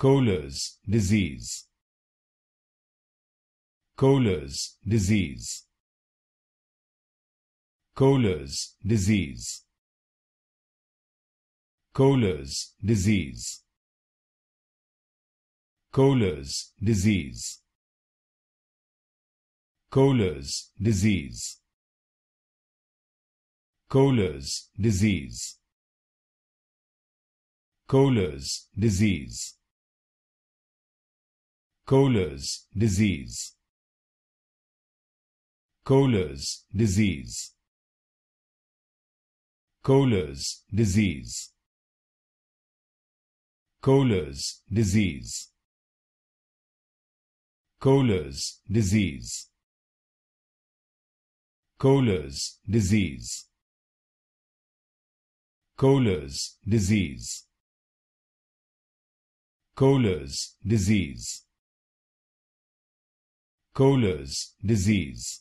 Kohler's disease. Kohler's disease. Kohler's disease. Kohler's disease. Kohler's disease. Kohler's disease. Kohler's disease. Kohler's disease. Kohler's disease. Kohler's disease. Kohler's disease. Kohler's disease. Kohler's disease. Kohler's disease. Kohler's disease. Kohler's disease. Kohler's disease